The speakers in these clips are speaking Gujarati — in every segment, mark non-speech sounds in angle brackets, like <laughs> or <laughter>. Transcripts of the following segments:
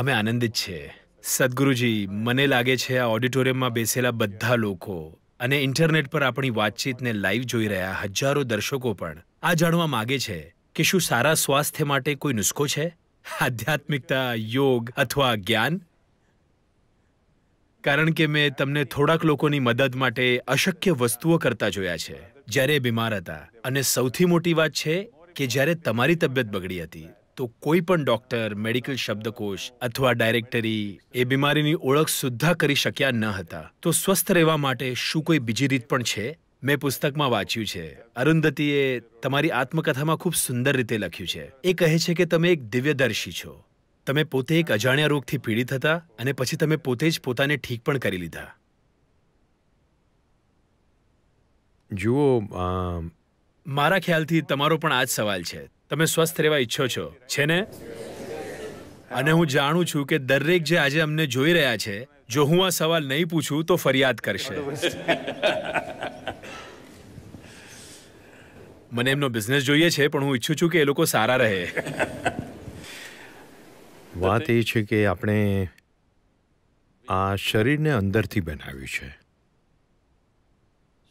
અમે આનંદિત છીએ સદગુરુજી મને લાગે છે આ ઓડિટોરિયમમાં બેસેલા બધા લોકો અને ઇન્ટરનેટ પર આપણી વાતચીતને લાઈવ જોઈ રહ્યા હજારો દર્શકો પણ આ જાણવા માગે છે કે શું સારા સ્વાસ્થ્ય માટે કોઈ નુસ્ખો છે આધ્યાત્મિકતા યોગ અથવા જ્ઞાન કારણ કે મેં તમને થોડાક લોકોની મદદ માટે અશક્ય વસ્તુઓ કરતા જોયા છે જ્યારે બીમાર હતા અને સૌથી મોટી વાત છે કે જ્યારે તમારી તબિયત બગડી હતી તો કોઈ પણ ડોક્ટર મેડિકલ શબ્દકોશ અથવા ડાયરેક્ટરી એ બીમારીની ઓળખ સુદ્ધા કરી શક્યા ન હતા તો સ્વસ્થ રહેવા માટે શું કોઈ બીજી રીત પણ છે મેં પુસ્તકમાં વાંચ્યું છે અરુંધતીએ તમારી આત્મકથામાં ખૂબ સુંદર રીતે લખ્યું છે એ કહે છે કે તમે એક દિવ્યદર્શી છો તમે પોતે એક અજાણ્યા રોગથી પીડિત હતા અને પછી તમે પોતે જ પોતાને ઠીક પણ કરી લીધા જુઓ મારા ખ્યાલથી તમારો પણ આ જ સવાલ છે તમે સ્વસ્થ રહેવા ઈચ્છો છો છે ને અને હું જાણું છું કે દરેક જે આજે અમને જોઈ રહ્યા છે જો હું આ સવાલ નહીં પૂછું તો ફરિયાદ કરશે મને એમનો બિઝનેસ જોઈએ છે પણ હું ઈચ્છું છું કે એ લોકો સારા રહે વાત એ છે કે આપણે આ શરીરને અંદરથી બનાવ્યું છે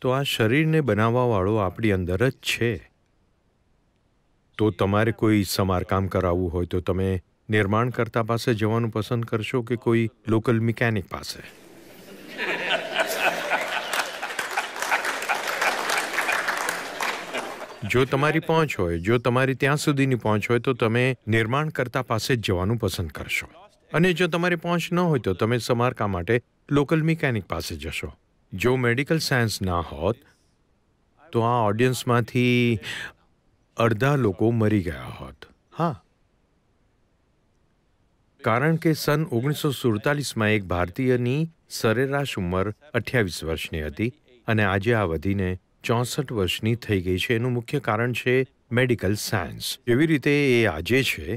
તો આ શરીરને બનાવવાવાળો આપણી અંદર જ છે તો તમારે કોઈ સમારકામ કરાવવું હોય તો તમે નિર્માણકર્તા પાસે જવાનું પસંદ કરશો કે કોઈ લોકલ મિકેનિક પાસે જો તમારી પહોંચ હોય જો તમારી ત્યાં સુધીની પહોંચ હોય તો તમે નિર્માણકર્તા પાસે જ જવાનું પસંદ કરશો અને જો તમારી પહોંચ ન હોય તો તમે સમારકામ માટે લોકલ મિકેનિક પાસે જશો જો મેડિકલ સાયન્સ ના હોત તો આ ઓડિયન્સમાંથી અડધા લોકો મરી ગયા હોત હા કારણ કે સન ઓગણીસો સુડતાલીસમાં એક ભારતીયની સરેરાશ ઉંમર અઠ્યાવીસ વર્ષની હતી અને આજે આ વધીને ચોસઠ વર્ષની થઈ ગઈ છે એનું મુખ્ય કારણ છે મેડિકલ સાયન્સ એવી રીતે એ આજે છે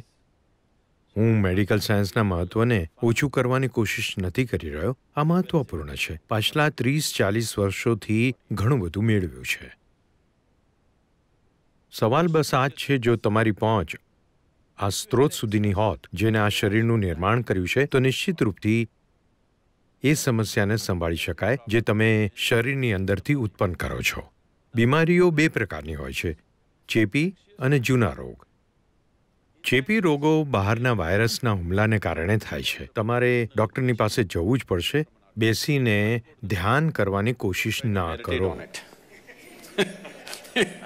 હું મેડિકલ સાયન્સના મહત્વને ઓછું કરવાની કોશિશ નથી કરી રહ્યો આ મહત્વપૂર્ણ છે પાછલા ત્રીસ ચાલીસ વર્ષોથી ઘણું બધું મેળવ્યું છે સવાલ બસ આ જ છે જો તમારી પહોંચ આ સ્ત્રોત સુધીની હોત જેને આ શરીરનું નિર્માણ કર્યું છે તો નિશ્ચિત રૂપથી એ સમસ્યાને સંભાળી શકાય જે તમે શરીરની અંદરથી ઉત્પન્ન કરો છો બીમારીઓ બે પ્રકારની હોય છે ચેપી અને જૂના રોગ ચેપી રોગો બહારના વાયરસના હુમલાને કારણે થાય છે તમારે ડૉક્ટરની પાસે જવું જ પડશે બેસીને ધ્યાન કરવાની કોશિશ ના કરો <laughs>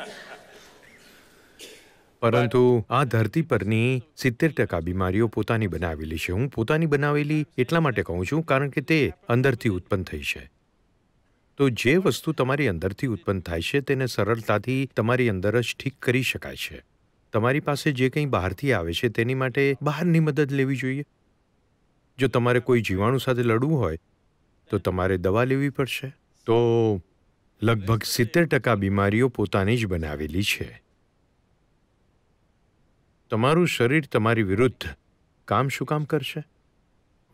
પરંતુ આ ધરતી પરની સિત્તેર ટકા બીમારીઓ પોતાની બનાવેલી છે હું પોતાની બનાવેલી એટલા માટે કહું છું કારણ કે તે અંદરથી ઉત્પન્ન થઈ છે તો જે વસ્તુ તમારી અંદરથી ઉત્પન્ન થાય છે તેને સરળતાથી તમારી અંદર જ ઠીક કરી શકાય છે તમારી પાસે જે કંઈ બહારથી આવે છે તેની માટે બહારની મદદ લેવી જોઈએ જો તમારે કોઈ જીવાણુ સાથે લડવું હોય તો તમારે દવા લેવી પડશે તો લગભગ સિત્તેર ટકા બીમારીઓ પોતાની જ બનાવેલી છે તમારું શરીર તમારી વિરુદ્ધ કામ શું કામ કરશે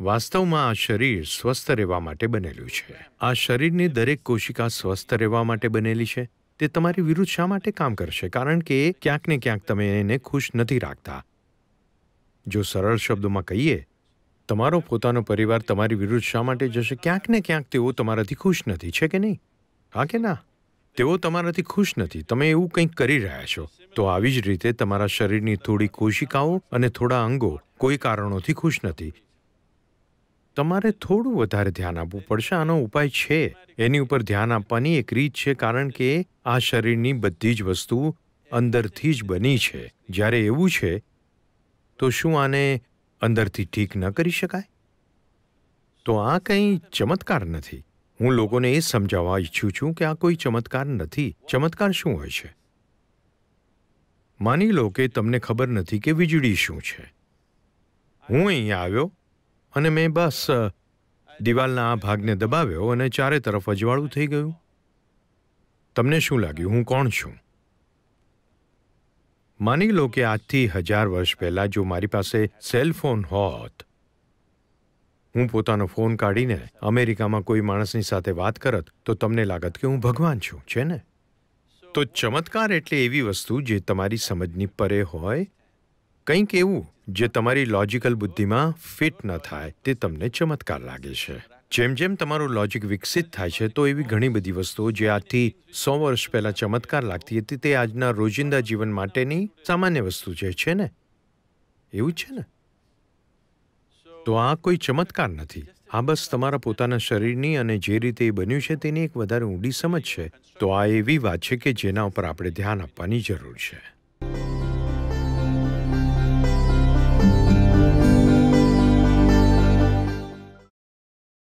વાસ્તવમાં આ શરીર સ્વસ્થ રહેવા માટે બનેલું છે આ શરીરની દરેક કોશિકા સ્વસ્થ રહેવા માટે બનેલી છે તે તમારી વિરુદ્ધ શા માટે કામ કરશે કારણ કે ક્યાંક ને ક્યાંક તમે એને ખુશ નથી રાખતા જો સરળ શબ્દોમાં કહીએ તમારો પોતાનો પરિવાર તમારી વિરુદ્ધ શા માટે જશે ક્યાંક ને ક્યાંક તેઓ તમારાથી ખુશ નથી છે કે નહીં હા કે ના તેઓ તમારાથી ખુશ નથી તમે એવું કંઈક કરી રહ્યા છો તો આવી જ રીતે તમારા શરીરની થોડી કોશિકાઓ અને થોડા અંગો કોઈ કારણોથી ખુશ નથી તમારે થોડું વધારે ધ્યાન આપવું પડશે આનો ઉપાય છે એની ઉપર ધ્યાન આપવાની એક રીત છે કારણ કે આ શરીરની બધી જ વસ્તુ અંદરથી જ બની છે જ્યારે એવું છે તો શું આને અંદરથી ઠીક ન કરી શકાય તો આ કંઈ ચમત્કાર નથી હું લોકોને એ સમજાવવા ઈચ્છું છું કે આ કોઈ ચમત્કાર નથી ચમત્કાર શું હોય છે માની લો કે તમને ખબર નથી કે વીજળી શું છે હું અહીંયા આવ્યો અને મેં બસ દિવાલના આ ભાગને દબાવ્યો અને ચારે તરફ અજવાળું થઈ ગયું તમને શું લાગ્યું હું કોણ છું માની લો કે આજથી હજાર વર્ષ પહેલાં જો મારી પાસે સેલ ફોન હોત હું પોતાનો ફોન કાઢીને અમેરિકામાં કોઈ માણસની સાથે વાત કરત તો તમને લાગત કે હું ભગવાન છું છે ને તો ચમત્કાર એટલે એવી વસ્તુ જે તમારી સમજની પરે હોય કંઈક એવું જે તમારી લોજિકલ બુદ્ધિમાં ફિટ ન થાય તે તમને ચમત્કાર લાગે છે જેમ જેમ તમારું લોજિક વિકસિત થાય છે તો એવી ઘણી બધી વસ્તુઓ જે આજથી સો વર્ષ પહેલાં ચમત્કાર લાગતી હતી તે આજના રોજિંદા જીવન માટેની સામાન્ય વસ્તુ છે ને એવું છે ને તો આ કોઈ ચમત્કાર નથી આ બસ તમારા પોતાના શરીરની અને જે રીતે એ બન્યું છે તેની એક વધારે ઊંડી સમજ છે તો આ એવી વાત છે કે જેના ઉપર આપણે ધ્યાન આપવાની જરૂર છે